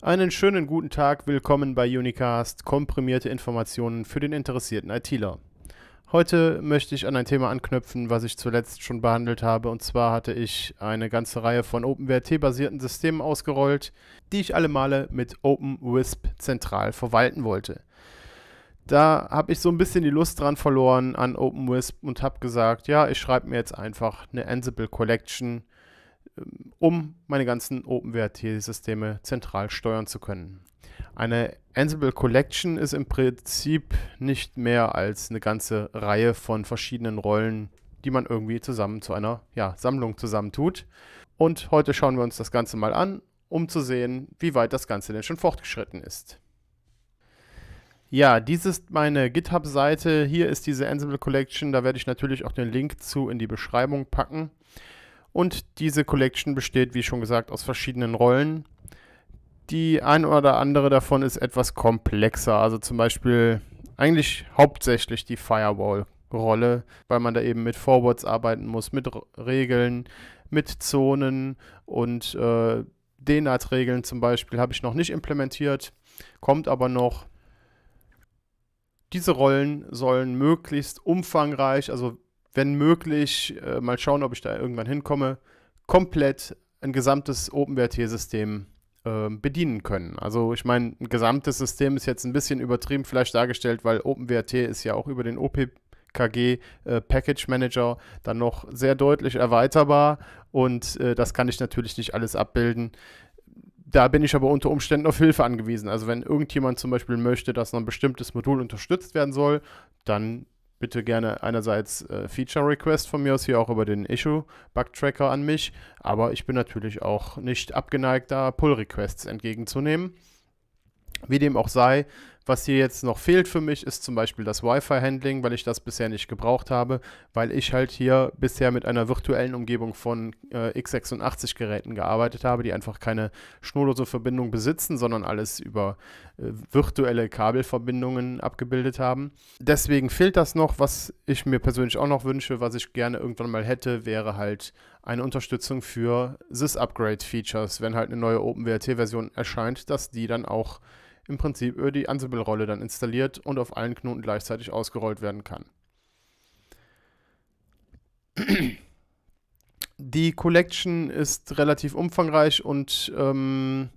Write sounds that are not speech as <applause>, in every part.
Einen schönen guten Tag, willkommen bei Unicast, komprimierte Informationen für den interessierten ITler. Heute möchte ich an ein Thema anknüpfen, was ich zuletzt schon behandelt habe, und zwar hatte ich eine ganze Reihe von OpenWrt-basierten Systemen ausgerollt, die ich alle Male mit OpenWISP zentral verwalten wollte. Da habe ich so ein bisschen die Lust dran verloren an OpenWISP und habe gesagt, ja, ich schreibe mir jetzt einfach eine Ansible Collection ähm, um meine ganzen OpenWrt-Systeme zentral steuern zu können. Eine Ansible Collection ist im Prinzip nicht mehr als eine ganze Reihe von verschiedenen Rollen, die man irgendwie zusammen zu einer ja, Sammlung zusammentut. Und heute schauen wir uns das Ganze mal an, um zu sehen, wie weit das Ganze denn schon fortgeschritten ist. Ja, dies ist meine GitHub-Seite. Hier ist diese Ansible Collection. Da werde ich natürlich auch den Link zu in die Beschreibung packen. Und diese Collection besteht, wie schon gesagt, aus verschiedenen Rollen. Die ein oder andere davon ist etwas komplexer. Also zum Beispiel eigentlich hauptsächlich die Firewall-Rolle, weil man da eben mit Forwards arbeiten muss, mit Regeln, mit Zonen und äh, DNAT-Regeln zum Beispiel habe ich noch nicht implementiert, kommt aber noch. Diese Rollen sollen möglichst umfangreich, also wenn möglich, äh, mal schauen, ob ich da irgendwann hinkomme, komplett ein gesamtes OpenWrt-System äh, bedienen können. Also ich meine, ein gesamtes System ist jetzt ein bisschen übertrieben vielleicht dargestellt, weil OpenWrt ist ja auch über den OPKG äh, Package Manager dann noch sehr deutlich erweiterbar und äh, das kann ich natürlich nicht alles abbilden. Da bin ich aber unter Umständen auf Hilfe angewiesen. Also wenn irgendjemand zum Beispiel möchte, dass noch ein bestimmtes Modul unterstützt werden soll, dann bitte gerne einerseits äh, Feature-Request von mir aus hier auch über den Issue-Bug-Tracker an mich, aber ich bin natürlich auch nicht abgeneigt, da Pull-Requests entgegenzunehmen. Wie dem auch sei, was hier jetzt noch fehlt für mich, ist zum Beispiel das Wi-Fi-Handling, weil ich das bisher nicht gebraucht habe, weil ich halt hier bisher mit einer virtuellen Umgebung von äh, x86-Geräten gearbeitet habe, die einfach keine schnurlose Verbindung besitzen, sondern alles über äh, virtuelle Kabelverbindungen abgebildet haben. Deswegen fehlt das noch. Was ich mir persönlich auch noch wünsche, was ich gerne irgendwann mal hätte, wäre halt eine Unterstützung für Sys-Upgrade-Features, wenn halt eine neue OpenWRT-Version erscheint, dass die dann auch im Prinzip über die Ansible-Rolle dann installiert und auf allen Knoten gleichzeitig ausgerollt werden kann. Die Collection ist relativ umfangreich und ähm,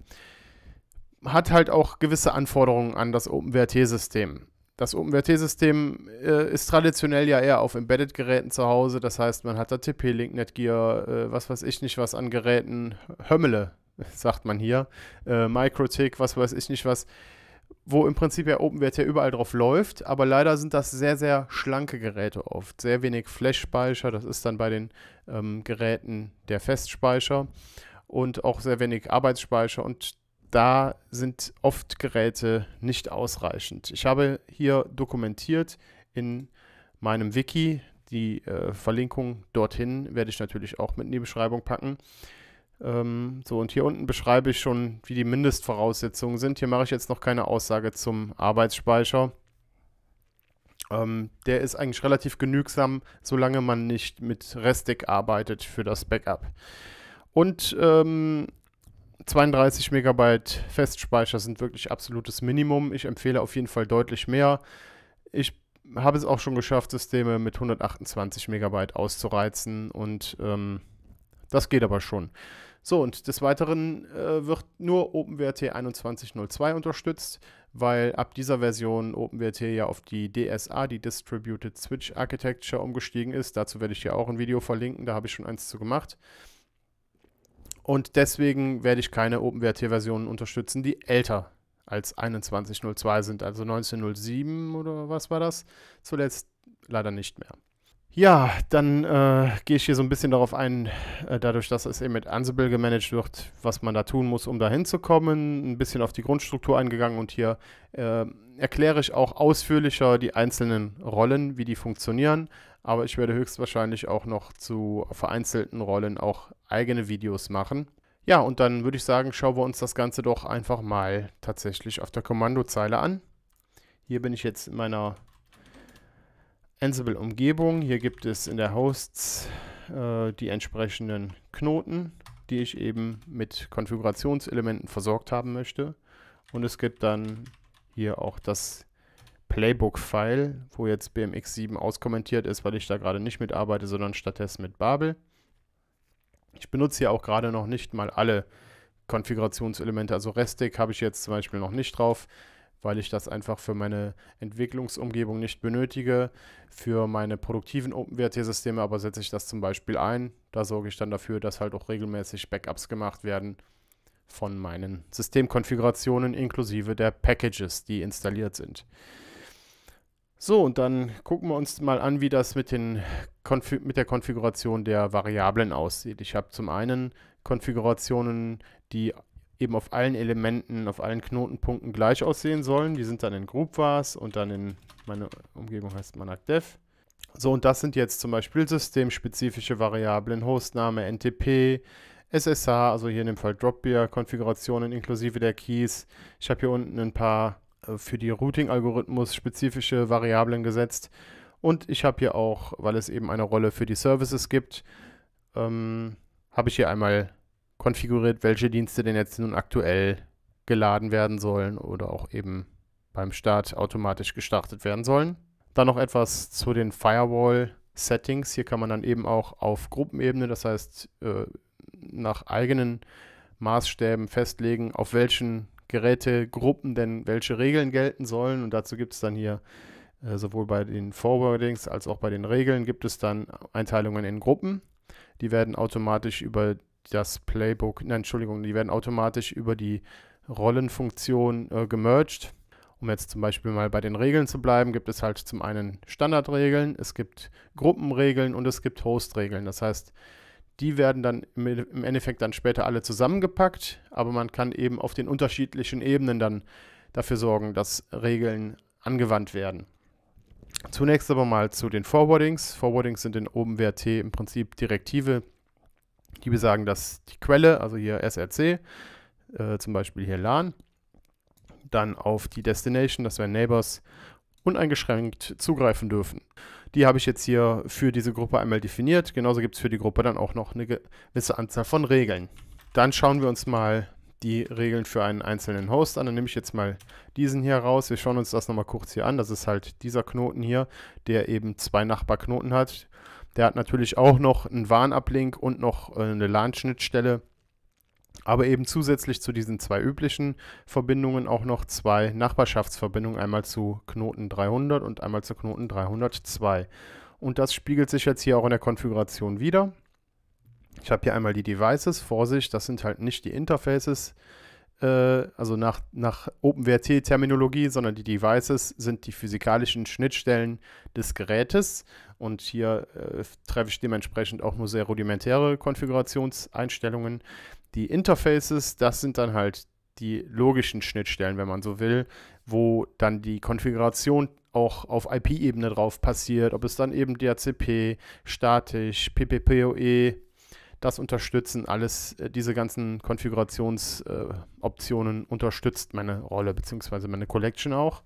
hat halt auch gewisse Anforderungen an das OpenWrt-System. Das OpenWrt-System äh, ist traditionell ja eher auf Embedded-Geräten zu Hause. Das heißt, man hat da TP-Link, Netgear, äh, was weiß ich nicht was an Geräten, Hömmele <laughs> sagt man hier, äh, Microtik, was weiß ich nicht was, wo im Prinzip ja OpenWrt ja überall drauf läuft, aber leider sind das sehr, sehr schlanke Geräte oft. Sehr wenig Flash-Speicher, das ist dann bei den ähm, Geräten der Festspeicher und auch sehr wenig Arbeitsspeicher und da sind oft Geräte nicht ausreichend. Ich habe hier dokumentiert in meinem Wiki die äh, Verlinkung dorthin, werde ich natürlich auch mit in die Beschreibung packen ähm, so, und hier unten beschreibe ich schon, wie die Mindestvoraussetzungen sind. Hier mache ich jetzt noch keine Aussage zum Arbeitsspeicher. Ähm, der ist eigentlich relativ genügsam, solange man nicht mit Restic arbeitet für das Backup. Und ähm, 32 MB Festspeicher sind wirklich absolutes Minimum. Ich empfehle auf jeden Fall deutlich mehr. Ich habe es auch schon geschafft, Systeme mit 128 MB auszureizen und ähm, das geht aber schon. So, und des Weiteren äh, wird nur OpenWrt 21.02 unterstützt, weil ab dieser Version OpenWrt ja auf die DSA, die Distributed Switch Architecture, umgestiegen ist. Dazu werde ich ja auch ein Video verlinken, da habe ich schon eins zu gemacht. Und deswegen werde ich keine OpenWrt-Versionen unterstützen, die älter als 21.02 sind, also 19.07 oder was war das? Zuletzt leider nicht mehr. Ja, dann äh, gehe ich hier so ein bisschen darauf ein, äh, dadurch, dass es eben mit Ansible gemanagt wird, was man da tun muss, um da hinzukommen. Ein bisschen auf die Grundstruktur eingegangen und hier äh, erkläre ich auch ausführlicher die einzelnen Rollen, wie die funktionieren. Aber ich werde höchstwahrscheinlich auch noch zu vereinzelten Rollen auch eigene Videos machen. Ja, und dann würde ich sagen, schauen wir uns das Ganze doch einfach mal tatsächlich auf der Kommandozeile an. Hier bin ich jetzt in meiner Ansible-Umgebung. Hier gibt es in der Hosts äh, die entsprechenden Knoten, die ich eben mit Konfigurationselementen versorgt haben möchte. Und es gibt dann hier auch das Playbook-File, wo jetzt BMX7 auskommentiert ist, weil ich da gerade nicht mitarbeite, sondern stattdessen mit Babel. Ich benutze hier auch gerade noch nicht mal alle Konfigurationselemente, also Restic habe ich jetzt zum Beispiel noch nicht drauf weil ich das einfach für meine Entwicklungsumgebung nicht benötige. Für meine produktiven OpenWrt-Systeme aber setze ich das zum Beispiel ein. Da sorge ich dann dafür, dass halt auch regelmäßig Backups gemacht werden von meinen Systemkonfigurationen inklusive der Packages, die installiert sind. So, und dann gucken wir uns mal an, wie das mit, den Konfi mit der Konfiguration der Variablen aussieht. Ich habe zum einen Konfigurationen, die eben auf allen Elementen, auf allen Knotenpunkten gleich aussehen sollen. Die sind dann in GroupVars und dann in, meine Umgebung heißt ManagDev. So, und das sind jetzt zum Beispiel systemspezifische Variablen, Hostname, NTP, SSH, also hier in dem Fall Dropbeer, Konfigurationen inklusive der Keys. Ich habe hier unten ein paar äh, für die Routing-Algorithmus spezifische Variablen gesetzt. Und ich habe hier auch, weil es eben eine Rolle für die Services gibt, ähm, habe ich hier einmal konfiguriert, welche Dienste denn jetzt nun aktuell geladen werden sollen oder auch eben beim Start automatisch gestartet werden sollen. Dann noch etwas zu den Firewall-Settings. Hier kann man dann eben auch auf Gruppenebene, das heißt äh, nach eigenen Maßstäben festlegen, auf welchen Gerätegruppen denn welche Regeln gelten sollen. Und dazu gibt es dann hier äh, sowohl bei den Forwardings als auch bei den Regeln gibt es dann Einteilungen in Gruppen. Die werden automatisch über das Playbook, nein, Entschuldigung, die werden automatisch über die Rollenfunktion äh, gemerged. Um jetzt zum Beispiel mal bei den Regeln zu bleiben, gibt es halt zum einen Standardregeln, es gibt Gruppenregeln und es gibt Hostregeln. Das heißt, die werden dann im Endeffekt dann später alle zusammengepackt, aber man kann eben auf den unterschiedlichen Ebenen dann dafür sorgen, dass Regeln angewandt werden. Zunächst aber mal zu den Forwardings. Forwardings sind in OpenWrt im Prinzip Direktive, die besagen, dass die Quelle, also hier SRC, äh, zum Beispiel hier LAN, dann auf die Destination, das wären Neighbors, uneingeschränkt zugreifen dürfen. Die habe ich jetzt hier für diese Gruppe einmal definiert. Genauso gibt es für die Gruppe dann auch noch eine gewisse Anzahl von Regeln. Dann schauen wir uns mal die Regeln für einen einzelnen Host an. Dann nehme ich jetzt mal diesen hier raus. Wir schauen uns das nochmal kurz hier an. Das ist halt dieser Knoten hier, der eben zwei Nachbarknoten hat. Der hat natürlich auch noch einen Warnablink und noch äh, eine LAN-Schnittstelle. Aber eben zusätzlich zu diesen zwei üblichen Verbindungen auch noch zwei Nachbarschaftsverbindungen, einmal zu Knoten 300 und einmal zu Knoten 302. Und das spiegelt sich jetzt hier auch in der Konfiguration wieder. Ich habe hier einmal die Devices, Vorsicht, das sind halt nicht die Interfaces, äh, also nach, nach OpenWrt-Terminologie, sondern die Devices sind die physikalischen Schnittstellen des Gerätes. Und hier äh, treffe ich dementsprechend auch nur sehr rudimentäre Konfigurationseinstellungen. Die Interfaces, das sind dann halt die logischen Schnittstellen, wenn man so will, wo dann die Konfiguration auch auf IP-Ebene drauf passiert, ob es dann eben DHCP, statisch, PPPoE das unterstützen. Alles, äh, diese ganzen Konfigurationsoptionen äh, unterstützt meine Rolle bzw. meine Collection auch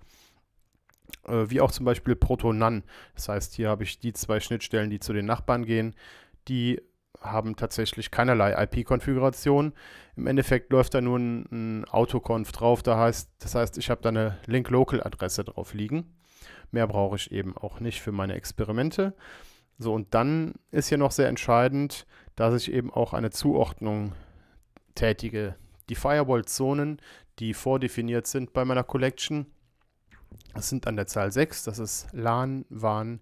äh, wie auch zum Beispiel Protonan. Das heißt, hier habe ich die zwei Schnittstellen, die zu den Nachbarn gehen. Die haben tatsächlich keinerlei IP-Konfiguration. Im Endeffekt läuft da nur ein, ein Autoconf drauf. Da heißt, das heißt, ich habe da eine Link-Local-Adresse drauf liegen. Mehr brauche ich eben auch nicht für meine Experimente. So, und dann ist hier noch sehr entscheidend, dass ich eben auch eine Zuordnung tätige. Die Firewall-Zonen, die vordefiniert sind bei meiner Collection, sind an der Zahl 6. Das ist LAN, WAN,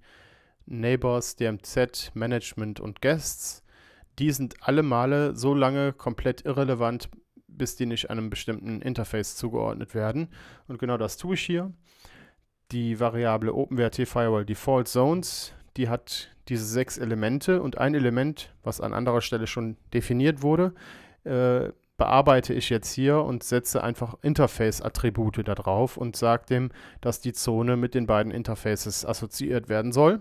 Neighbors, DMZ, Management und Guests. Die sind alle Male so lange komplett irrelevant, bis die nicht einem bestimmten Interface zugeordnet werden. Und genau das tue ich hier. Die Variable OpenWrt Firewall Default Zones die hat diese sechs Elemente und ein Element, was an anderer Stelle schon definiert wurde, äh, bearbeite ich jetzt hier und setze einfach Interface-Attribute da drauf und sage dem, dass die Zone mit den beiden Interfaces assoziiert werden soll.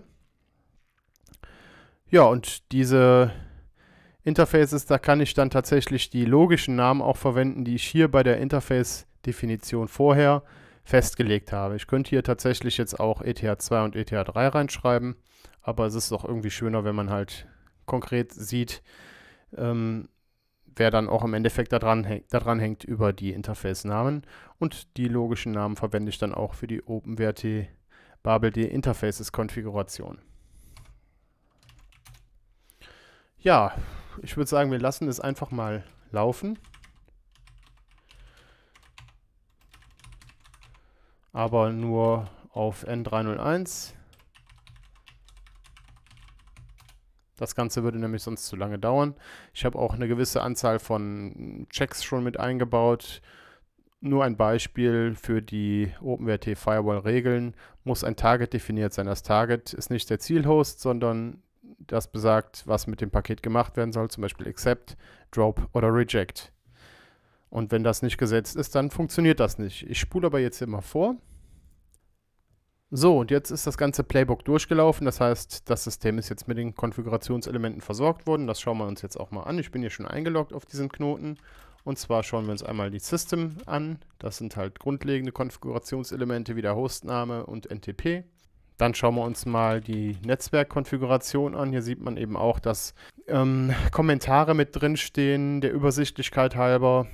Ja, und diese Interfaces, da kann ich dann tatsächlich die logischen Namen auch verwenden, die ich hier bei der Interface-Definition vorher festgelegt habe. Ich könnte hier tatsächlich jetzt auch ETH2 und ETH3 reinschreiben aber es ist doch irgendwie schöner, wenn man halt konkret sieht, ähm, wer dann auch im Endeffekt daran, daran hängt über die Interface-Namen. Und die logischen Namen verwende ich dann auch für die OpenWrt BabelD Interfaces-Konfiguration. Ja, ich würde sagen, wir lassen es einfach mal laufen. Aber nur auf N301. Das Ganze würde nämlich sonst zu lange dauern. Ich habe auch eine gewisse Anzahl von Checks schon mit eingebaut. Nur ein Beispiel für die OpenWrt Firewall Regeln muss ein Target definiert sein. Das Target ist nicht der Zielhost, sondern das besagt, was mit dem Paket gemacht werden soll, zum Beispiel Accept, Drop oder Reject. Und wenn das nicht gesetzt ist, dann funktioniert das nicht. Ich spule aber jetzt immer vor. So, und jetzt ist das ganze Playbook durchgelaufen. Das heißt, das System ist jetzt mit den Konfigurationselementen versorgt worden. Das schauen wir uns jetzt auch mal an. Ich bin hier schon eingeloggt auf diesen Knoten. Und zwar schauen wir uns einmal die System an. Das sind halt grundlegende Konfigurationselemente wie der Hostname und NTP. Dann schauen wir uns mal die Netzwerkkonfiguration an. Hier sieht man eben auch, dass ähm, Kommentare mit drinstehen, der Übersichtlichkeit halber.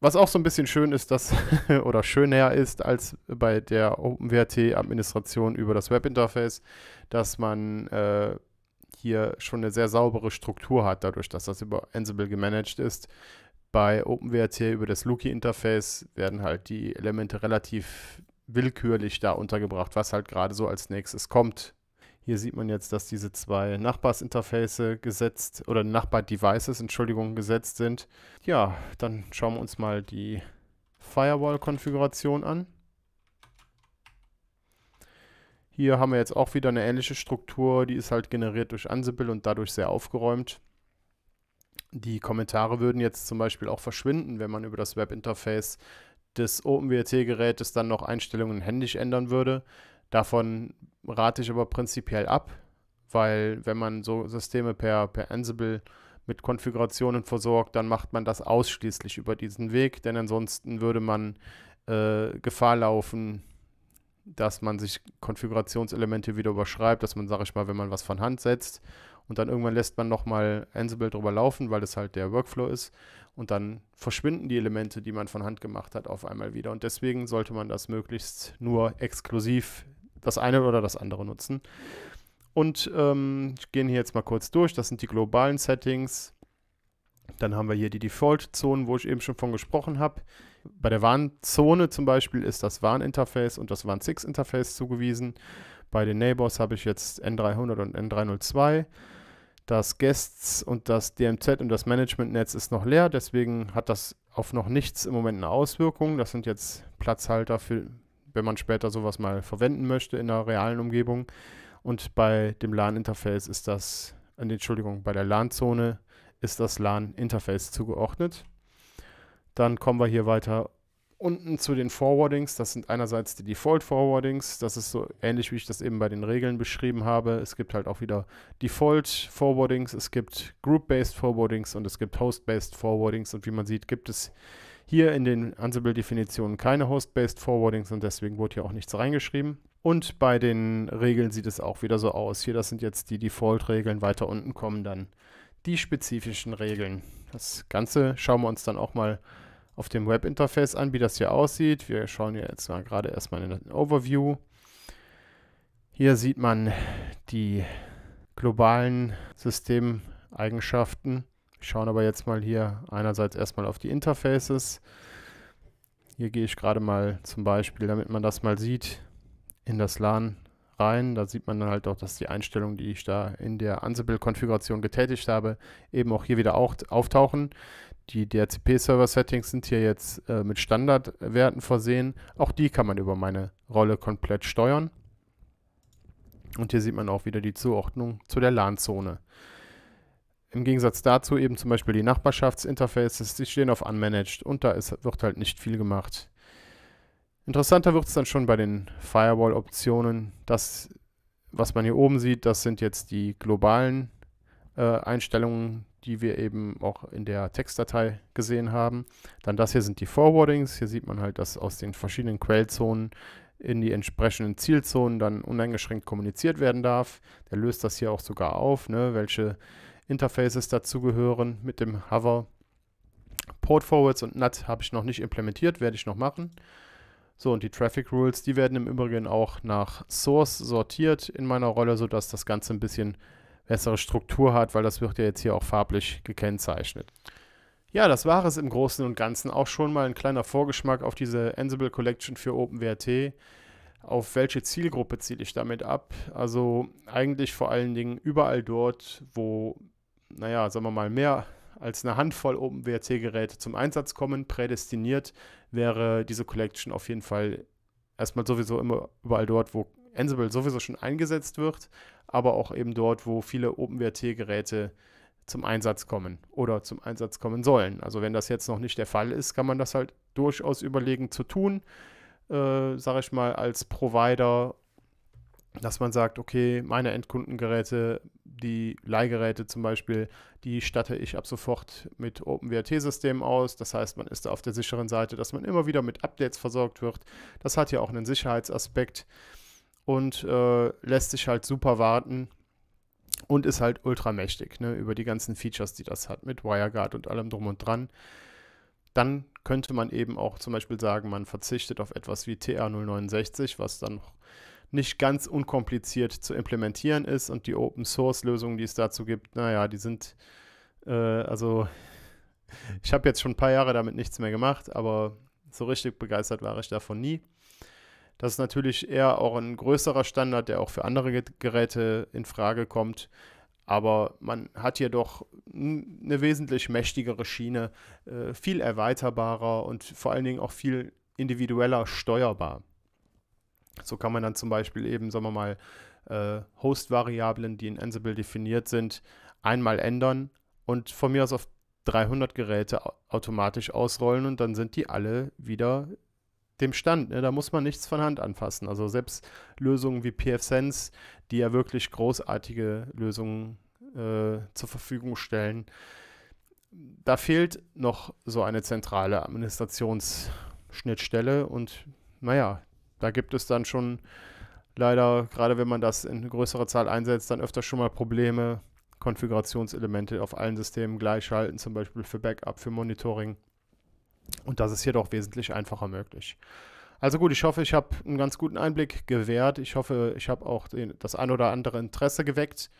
Was auch so ein bisschen schön ist, dass <laughs> oder schöner ist als bei der OpenWrt-Administration über das Webinterface, dass man äh, hier schon eine sehr saubere Struktur hat, dadurch, dass das über Ansible gemanagt ist. Bei OpenWrt über das Luki-Interface werden halt die Elemente relativ willkürlich da untergebracht, was halt gerade so als nächstes kommt hier sieht man jetzt, dass diese zwei Nachbarsinterface gesetzt oder Nachbar-Devices, Entschuldigung, gesetzt sind. Ja, dann schauen wir uns mal die Firewall-Konfiguration an. Hier haben wir jetzt auch wieder eine ähnliche Struktur, die ist halt generiert durch Ansible und dadurch sehr aufgeräumt. Die Kommentare würden jetzt zum Beispiel auch verschwinden, wenn man über das Webinterface des OpenWRT-Gerätes dann noch Einstellungen händisch ändern würde. Davon rate ich aber prinzipiell ab, weil wenn man so Systeme per, per Ansible mit Konfigurationen versorgt, dann macht man das ausschließlich über diesen Weg, denn ansonsten würde man äh, Gefahr laufen, dass man sich Konfigurationselemente wieder überschreibt, dass man, sage ich mal, wenn man was von Hand setzt und dann irgendwann lässt man nochmal Ansible drüber laufen, weil das halt der Workflow ist und dann verschwinden die Elemente, die man von Hand gemacht hat, auf einmal wieder und deswegen sollte man das möglichst nur exklusiv das eine oder das andere nutzen. Und ähm, ich gehe hier jetzt mal kurz durch. Das sind die globalen Settings. Dann haben wir hier die Default-Zonen, wo ich eben schon von gesprochen habe. Bei der Warnzone zum Beispiel ist das Warninterface und das Warn6-Interface zugewiesen. Bei den Neighbors habe ich jetzt N300 und N302. Das Guests und das DMZ und das Management-Netz ist noch leer, deswegen hat das auf noch nichts im Moment eine Auswirkung. Das sind jetzt Platzhalter für wenn man später sowas mal verwenden möchte in der realen Umgebung. Und bei dem LAN-Interface ist das, äh, Entschuldigung, bei der LAN-Zone ist das LAN-Interface zugeordnet. Dann kommen wir hier weiter unten zu den Forwardings. Das sind einerseits die Default Forwardings. Das ist so ähnlich, wie ich das eben bei den Regeln beschrieben habe. Es gibt halt auch wieder Default Forwardings. Es gibt Group-Based Forwardings und es gibt Host-Based Forwardings. Und wie man sieht, gibt es hier in den Ansible-Definitionen keine Host-Based Forwardings und deswegen wurde hier auch nichts reingeschrieben. Und bei den Regeln sieht es auch wieder so aus. Hier, das sind jetzt die Default-Regeln. Weiter unten kommen dann die spezifischen Regeln. Das Ganze schauen wir uns dann auch mal an auf dem Webinterface an, wie das hier aussieht. Wir schauen jetzt mal gerade erstmal in den Overview. Hier sieht man die globalen Systemeigenschaften. Wir schauen aber jetzt mal hier einerseits erstmal auf die Interfaces. Hier gehe ich gerade mal zum Beispiel, damit man das mal sieht, in das LAN rein. Da sieht man dann halt auch, dass die Einstellungen, die ich da in der Ansible-Konfiguration getätigt habe, eben auch hier wieder auftauchen die DHCP-Server-Settings sind hier jetzt äh, mit Standardwerten versehen. Auch die kann man über meine Rolle komplett steuern. Und hier sieht man auch wieder die Zuordnung zu der LAN-Zone. Im Gegensatz dazu eben zum Beispiel die Nachbarschaftsinterfaces, die stehen auf Unmanaged und da ist, wird halt nicht viel gemacht. Interessanter wird es dann schon bei den Firewall-Optionen. Das, was man hier oben sieht, das sind jetzt die globalen äh, Einstellungen, die wir eben auch in der Textdatei gesehen haben. Dann das hier sind die Forwardings. Hier sieht man halt, dass aus den verschiedenen Quellzonen in die entsprechenden Zielzonen dann uneingeschränkt kommuniziert werden darf. Der löst das hier auch sogar auf, ne, welche Interfaces dazugehören mit dem Hover. Port Forwards und NAT habe ich noch nicht implementiert, werde ich noch machen. So, und die Traffic Rules, die werden im Übrigen auch nach Source sortiert in meiner Rolle, sodass das Ganze ein bisschen bessere Struktur hat, weil das wird ja jetzt hier auch farblich gekennzeichnet. Ja, das war es im Großen und Ganzen auch schon mal ein kleiner Vorgeschmack auf diese Ansible Collection für OpenWrt. Auf welche Zielgruppe ziele ich damit ab? Also eigentlich vor allen Dingen überall dort, wo, naja, sagen wir mal, mehr als eine Handvoll OpenWrt-Geräte zum Einsatz kommen, prädestiniert wäre diese Collection auf jeden Fall erstmal sowieso immer überall dort, wo Ansible sowieso schon eingesetzt wird, aber auch eben dort, wo viele OpenWrt-Geräte zum Einsatz kommen oder zum Einsatz kommen sollen. Also wenn das jetzt noch nicht der Fall ist, kann man das halt durchaus überlegen zu tun, äh, sage ich mal, als Provider, dass man sagt, okay, meine Endkundengeräte, die Leihgeräte zum Beispiel, die statte ich ab sofort mit OpenWrt-Systemen aus. Das heißt, man ist da auf der sicheren Seite, dass man immer wieder mit Updates versorgt wird. Das hat ja auch einen Sicherheitsaspekt und äh, lässt sich halt super warten und ist halt ultra mächtig, ne, über die ganzen Features, die das hat, mit WireGuard und allem drum und dran. Dann könnte man eben auch zum Beispiel sagen, man verzichtet auf etwas wie TR069, was dann noch nicht ganz unkompliziert zu implementieren ist und die Open Source Lösungen, die es dazu gibt, naja, die sind, äh, also ich habe jetzt schon ein paar Jahre damit nichts mehr gemacht, aber so richtig begeistert war ich davon nie. Das ist natürlich eher auch ein größerer Standard, der auch für andere Geräte in Frage kommt. Aber man hat hier doch eine wesentlich mächtigere Schiene, äh, viel erweiterbarer und vor allen Dingen auch viel individueller steuerbar. So kann man dann zum Beispiel eben, sagen wir mal, äh, Host-Variablen, die in Ansible definiert sind, einmal ändern und von mir aus auf 300 Geräte automatisch ausrollen und dann sind die alle wieder dem Stand. Ne? Da muss man nichts von Hand anfassen. Also selbst Lösungen wie PFSense, die ja wirklich großartige Lösungen äh, zur Verfügung stellen, da fehlt noch so eine zentrale Administrationsschnittstelle. Und naja, da gibt es dann schon leider, gerade wenn man das in größerer Zahl einsetzt, dann öfter schon mal Probleme, Konfigurationselemente auf allen Systemen gleichschalten, zum Beispiel für Backup, für Monitoring. Und das ist jedoch wesentlich einfacher möglich. Also gut, ich hoffe, ich habe einen ganz guten Einblick gewährt. Ich hoffe, ich habe auch den, das ein oder andere Interesse geweckt.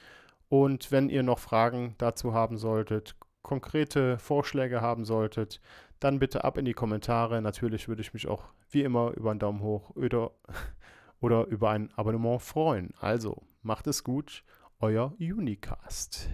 Und wenn ihr noch Fragen dazu haben solltet, konkrete Vorschläge haben solltet, dann bitte ab in die Kommentare. Natürlich würde ich mich auch wie immer über einen Daumen hoch oder, <laughs> oder über ein Abonnement freuen. Also macht es gut, euer Unicast.